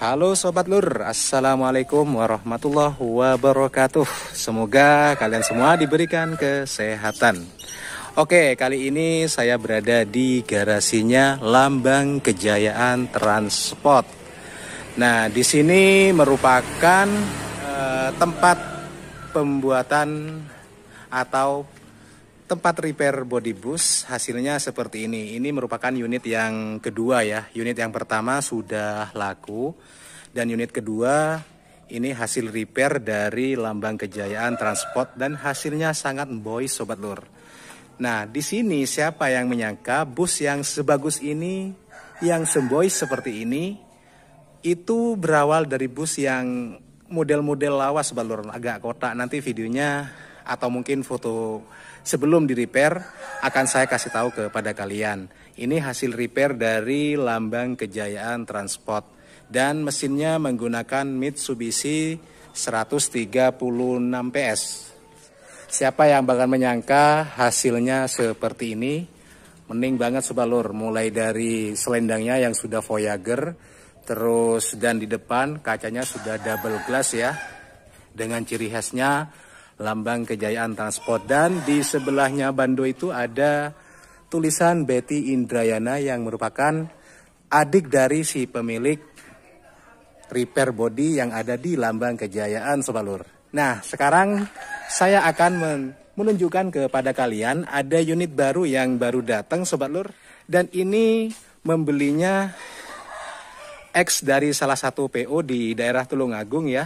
Halo sobat lur, assalamualaikum warahmatullahi wabarakatuh. Semoga kalian semua diberikan kesehatan. Oke, kali ini saya berada di garasinya Lambang Kejayaan Transport. Nah, di sini merupakan uh, tempat pembuatan atau tempat repair body bus hasilnya seperti ini. Ini merupakan unit yang kedua ya. Unit yang pertama sudah laku dan unit kedua ini hasil repair dari lambang kejayaan transport dan hasilnya sangat boy sobat lur. Nah, di sini siapa yang menyangka bus yang sebagus ini, yang semboy seperti ini itu berawal dari bus yang model-model lawas sobat lur agak kotak. Nanti videonya atau mungkin foto sebelum di repair akan saya kasih tahu kepada kalian. Ini hasil repair dari lambang kejayaan transport dan mesinnya menggunakan Mitsubishi 136 PS. Siapa yang bakal menyangka hasilnya seperti ini? Mending banget sebalur, mulai dari selendangnya yang sudah Voyager, terus dan di depan kacanya sudah double glass ya. Dengan ciri khasnya lambang kejayaan transport dan di sebelahnya Bando itu ada tulisan Betty Indrayana yang merupakan adik dari si pemilik repair body yang ada di lambang kejayaan Sobalur. Nah, sekarang saya akan menunjukkan kepada kalian ada unit baru yang baru datang Sobat Lur dan ini membelinya X dari salah satu PO di daerah Tulungagung ya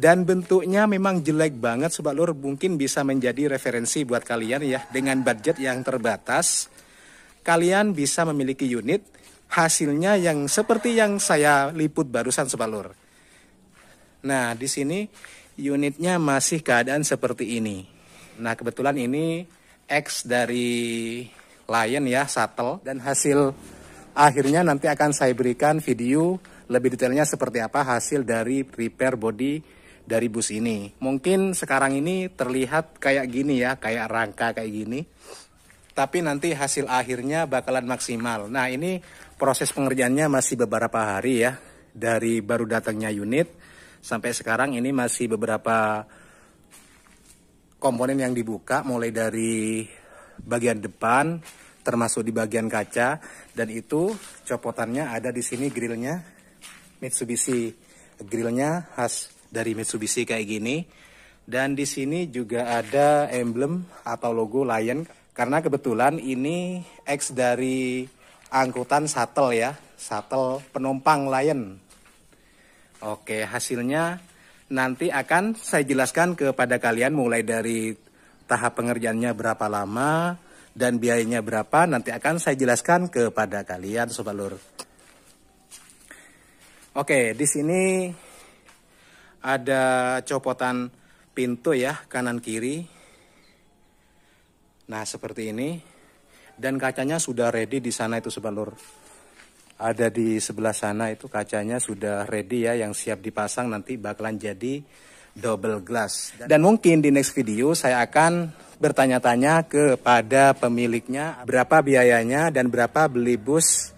dan bentuknya memang jelek banget Sobat Lur mungkin bisa menjadi referensi buat kalian ya dengan budget yang terbatas kalian bisa memiliki unit hasilnya yang seperti yang saya liput barusan Sobat Lur nah di sini unitnya masih keadaan seperti ini nah kebetulan ini X dari Lion ya shuttle dan hasil akhirnya nanti akan saya berikan video lebih detailnya seperti apa hasil dari repair body dari bus ini. Mungkin sekarang ini terlihat kayak gini ya, kayak rangka kayak gini. Tapi nanti hasil akhirnya bakalan maksimal. Nah, ini proses pengerjaannya masih beberapa hari ya dari baru datangnya unit sampai sekarang ini masih beberapa komponen yang dibuka mulai dari bagian depan termasuk di bagian kaca dan itu copotannya ada di sini grillnya Mitsubishi grillnya khas dari Mitsubishi kayak gini. Dan di sini juga ada emblem atau logo Lion karena kebetulan ini X dari angkutan shuttle ya, shuttle penumpang Lion. Oke, hasilnya nanti akan saya jelaskan kepada kalian mulai dari tahap pengerjaannya berapa lama dan biayanya berapa nanti akan saya jelaskan kepada kalian sobat lur. Oke, di sini ada copotan pintu ya kanan kiri nah seperti ini dan kacanya sudah ready di sana itu sebelur ada di sebelah sana itu kacanya sudah ready ya yang siap dipasang nanti bakalan jadi double glass dan mungkin di next video saya akan bertanya-tanya kepada pemiliknya berapa biayanya dan berapa beli bus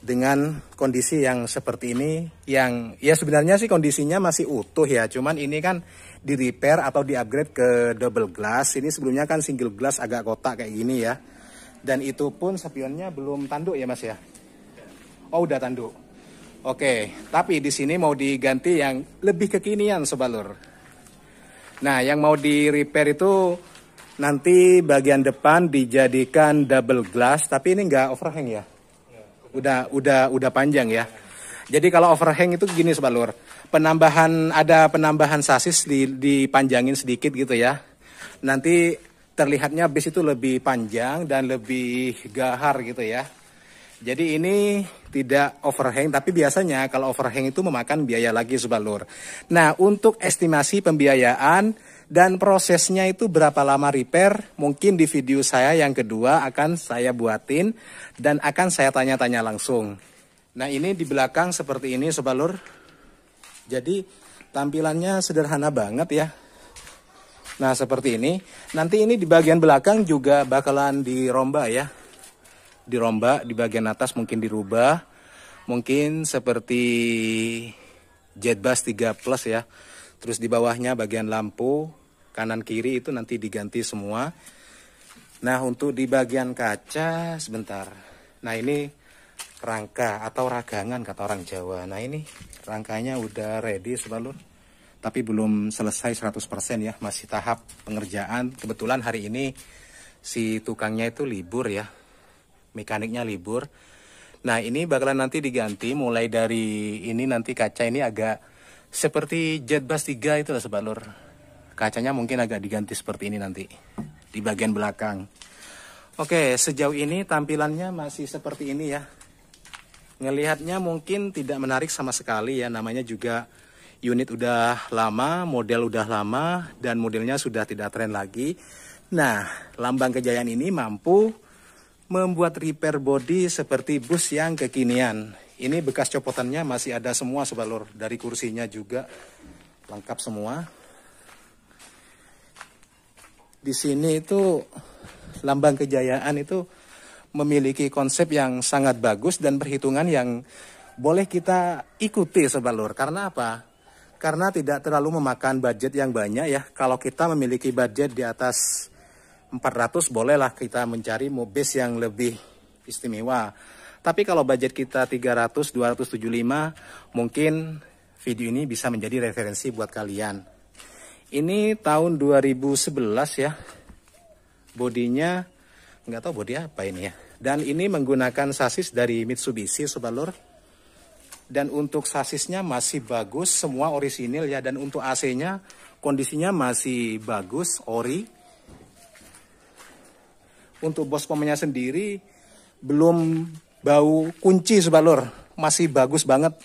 dengan kondisi yang seperti ini yang ya sebenarnya sih kondisinya masih utuh ya cuman ini kan di repair atau di upgrade ke double glass ini sebelumnya kan single glass agak kotak kayak gini ya dan itu pun spionnya belum tanduk ya mas ya oh udah tanduk oke tapi di sini mau diganti yang lebih kekinian sebalur nah yang mau di repair itu nanti bagian depan dijadikan double glass tapi ini nggak overhang ya udah udah udah panjang ya. Jadi kalau overhang itu gini sebalur, penambahan ada penambahan sasis di, dipanjangin sedikit gitu ya. Nanti terlihatnya bis itu lebih panjang dan lebih gahar gitu ya. Jadi ini tidak overhang, tapi biasanya kalau overhang itu memakan biaya lagi sebalur. Nah, untuk estimasi pembiayaan dan prosesnya itu berapa lama repair, mungkin di video saya yang kedua akan saya buatin dan akan saya tanya-tanya langsung. Nah, ini di belakang seperti ini sebalur. Jadi tampilannya sederhana banget ya. Nah, seperti ini. Nanti ini di bagian belakang juga bakalan diromba ya dirombak di bagian atas mungkin dirubah mungkin seperti Jetbus 3 Plus ya terus di bawahnya bagian lampu kanan kiri itu nanti diganti semua nah untuk di bagian kaca sebentar nah ini rangka atau ragangan kata orang Jawa nah ini rangkanya udah ready selalu tapi belum selesai 100% ya masih tahap pengerjaan kebetulan hari ini si tukangnya itu libur ya mekaniknya libur. Nah ini bakalan nanti diganti mulai dari ini nanti kaca ini agak seperti jet bus 3 itu lah Sobat Kacanya mungkin agak diganti seperti ini nanti di bagian belakang. Oke sejauh ini tampilannya masih seperti ini ya. Ngelihatnya mungkin tidak menarik sama sekali ya namanya juga unit udah lama, model udah lama dan modelnya sudah tidak tren lagi. Nah lambang kejayaan ini mampu membuat repair body seperti bus yang kekinian. Ini bekas copotannya masih ada semua sebalur dari kursinya juga lengkap semua. Di sini itu lambang kejayaan itu memiliki konsep yang sangat bagus dan perhitungan yang boleh kita ikuti sebalur. Karena apa? Karena tidak terlalu memakan budget yang banyak ya. Kalau kita memiliki budget di atas 400 bolehlah kita mencari mobil yang lebih istimewa. Tapi kalau budget kita 300, 275, mungkin video ini bisa menjadi referensi buat kalian. Ini tahun 2011 ya. Bodinya nggak tahu bodi apa ini ya. Dan ini menggunakan sasis dari Mitsubishi Sobalur. Dan untuk sasisnya masih bagus, semua orisinil ya. Dan untuk AC-nya kondisinya masih bagus, ori untuk bos pemainnya sendiri belum bau kunci sebalur masih bagus banget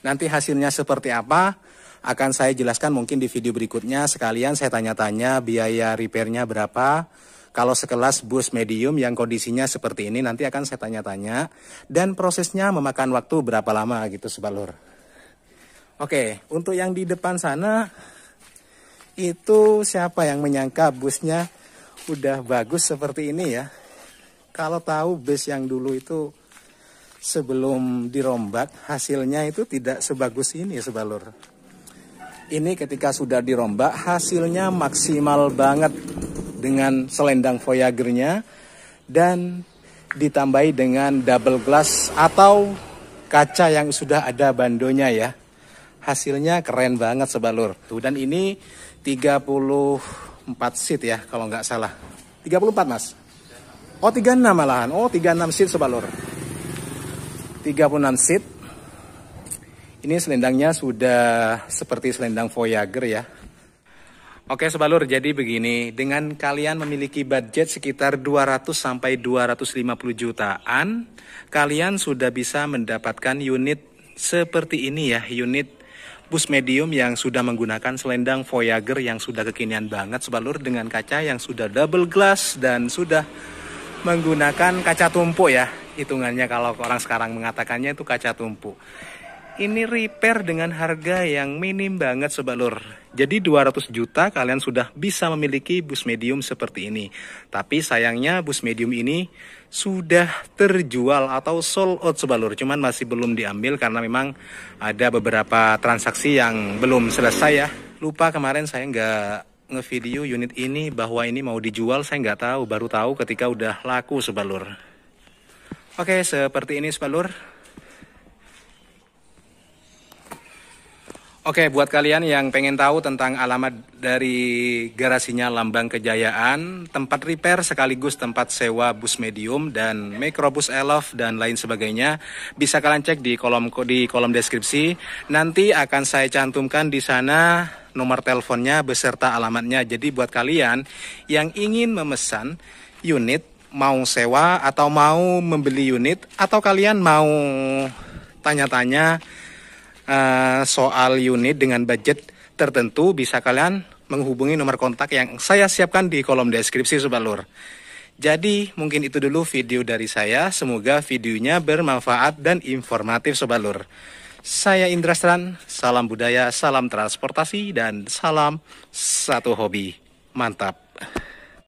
nanti hasilnya seperti apa akan saya jelaskan mungkin di video berikutnya sekalian saya tanya-tanya biaya repairnya berapa kalau sekelas bus medium yang kondisinya seperti ini nanti akan saya tanya-tanya dan prosesnya memakan waktu berapa lama gitu sebalur. Oke, untuk yang di depan sana itu siapa yang menyangka busnya udah bagus seperti ini ya. Kalau tahu base yang dulu itu sebelum dirombak hasilnya itu tidak sebagus ini ya, sebalur. Ini ketika sudah dirombak hasilnya maksimal banget dengan selendang voyagernya dan ditambahi dengan double glass atau kaca yang sudah ada bandonya ya. Hasilnya keren banget sebalur. Tuh dan ini 30 4 seat ya kalau nggak salah. 34 mas? Oh 36 malahan. Oh 36 seat sebalur. 36 seat. Ini selendangnya sudah seperti selendang Voyager ya. Oke sebalur, jadi begini, dengan kalian memiliki budget sekitar 200 sampai 250 jutaan, kalian sudah bisa mendapatkan unit seperti ini ya, unit bus medium yang sudah menggunakan selendang Voyager yang sudah kekinian banget sebalur dengan kaca yang sudah double glass dan sudah menggunakan kaca tumpuk ya hitungannya kalau orang sekarang mengatakannya itu kaca tumpuk ini repair dengan harga yang minim banget sobat lur. Jadi 200 juta kalian sudah bisa memiliki bus medium seperti ini. Tapi sayangnya bus medium ini sudah terjual atau sold out sobat Cuman masih belum diambil karena memang ada beberapa transaksi yang belum selesai ya. Lupa kemarin saya nggak ngevideo unit ini bahwa ini mau dijual saya nggak tahu baru tahu ketika udah laku sebalur. Oke seperti ini sebalur. Oke, buat kalian yang pengen tahu tentang alamat dari garasinya Lambang Kejayaan, tempat repair sekaligus tempat sewa bus medium dan mikrobus elf dan lain sebagainya, bisa kalian cek di kolom di kolom deskripsi. Nanti akan saya cantumkan di sana nomor teleponnya beserta alamatnya. Jadi buat kalian yang ingin memesan unit, mau sewa atau mau membeli unit atau kalian mau tanya-tanya Eh, soal unit dengan budget tertentu bisa kalian menghubungi nomor kontak yang saya siapkan di kolom deskripsi Sobat Lur. Jadi mungkin itu dulu video dari saya. Semoga videonya bermanfaat dan informatif Sobat Lur. Saya Indra Stran, salam budaya, salam transportasi, dan salam satu hobi. Mantap.